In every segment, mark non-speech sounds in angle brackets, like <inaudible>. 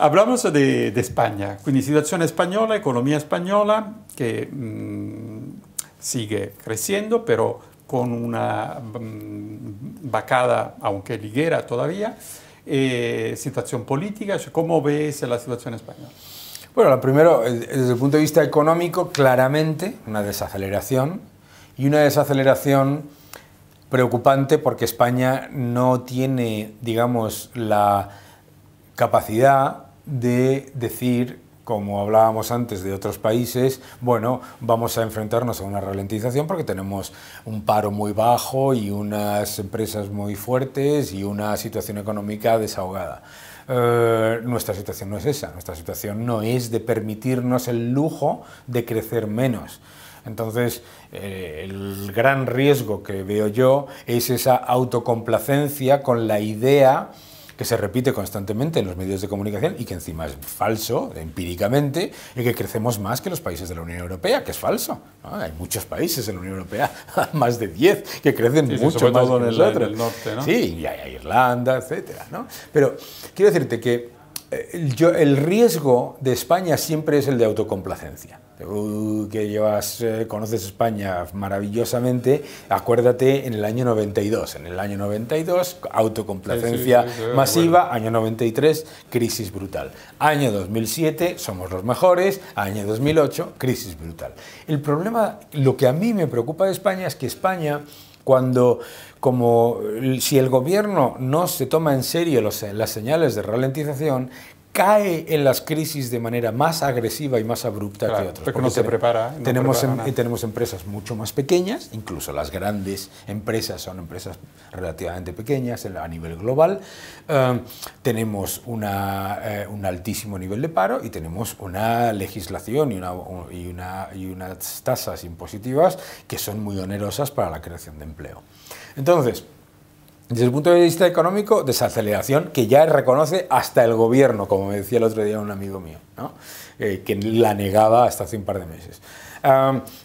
Hablamos de, España, quindi situación española, española que que mm, sigue creciendo, pero con una mm, vacada, aunque liguera todavía. Eh, situación política, ¿cómo ves la situación española? Bueno, lo primero, desde el punto de vista económico, claramente una desaceleración y una desaceleración preocupante porque España no tiene, digamos, la capacidad de decir como hablábamos antes de otros países, bueno, vamos a enfrentarnos a una ralentización porque tenemos un paro muy bajo y unas empresas muy fuertes y una situación económica desahogada. Eh, nuestra situación no es esa, nuestra situación no es de permitirnos el lujo de crecer menos. Entonces, eh, el gran riesgo que veo yo es esa autocomplacencia con la idea que se repite constantemente en los medios de comunicación y que encima es falso empíricamente y que crecemos más que los países de la Unión Europea, que es falso. Hay muchos países en la Unión Europea, <laughs> más de 10, que crecen mucho más que en, el, norte. Sí, y hay Irlanda, etc. Pero quiero decirte que eh, yo, el riesgo de España siempre es el de autocomplacencia que llevas, eh, conoces España maravillosamente, acuérdate en el año 92. En el año 92, autocomplacencia masiva. Año 93, crisis brutal. Año 2007, somos los mejores. Año 2008, crisis brutal. El problema, lo que a mí me preocupa de España es que España cuando como eh, si el gobierno no se toma en serio las señales de ralentización, cae en las crisis de manera más agresiva y más abrupta que otros. Porque, se prepara. tenemos, em, tenemos empresas mucho más pequeñas, incluso las grandes empresas son empresas relativamente pequeñas a nivel global. Em, tenemos eh, un altísimo nivel de paro y tenemos una legislación y, y unas tasas impositivas que son muy onerosas para la creación de empleo. Entonces, desde el punto de vista económico, desaceleración que ya reconoce hasta el gobierno, como me decía el otro día un amigo mío, eh, que la negaba hasta hace un par de meses.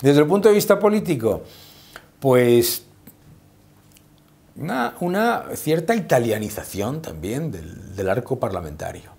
desde el punto de vista político, pues una, cierta italianización también del, arco parlamentario,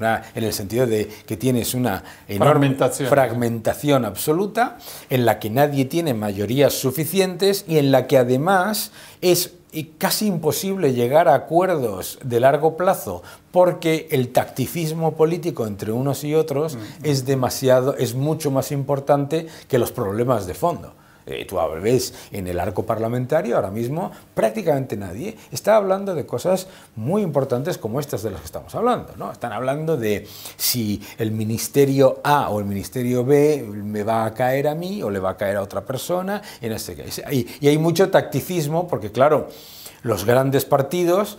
en el sentido de que tienes una enorme fragmentación. absoluta en la que nadie tiene mayorías suficientes y en la que además es y casi imposible llegar a acuerdos de largo plazo porque el tacticismo político entre unos y otros es demasiado es mucho más importante que los problemas de fondo. Eh, tú ves en el arco parlamentario ahora mismo prácticamente nadie está hablando de cosas muy importantes como estas de las que estamos hablando. ¿no? Están hablando de si el ministerio A o el ministerio B me va a caer a mí o le va a caer a otra persona. En y hay mucho tacticismo porque, claro, los grandes partidos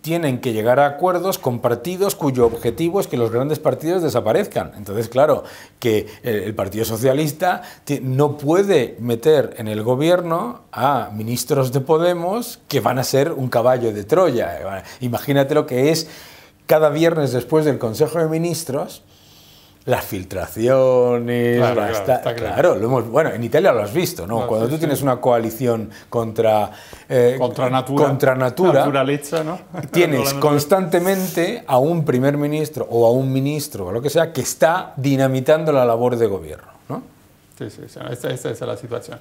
tienen que llegar a acuerdos con partidos cuyo objetivo es que los grandes partidos desaparezcan. Entonces, claro, que eh, el Partido Socialista no puede meter en el gobierno a ministros de Podemos que van a ser un caballo de Troya. Imagínate lo que es cada viernes después del Consejo de Ministros las filtraciones, claro, está, claro. bueno, en Italia lo has visto, ¿no? Cuando tú tienes una coalición contra eh, contra natura, ¿no? <laughs> tienes constantemente a un primer ministro o a un ministro o lo que sea que está dinamitando la labor de gobierno, ¿no? Sí, sí, esa, es la situación.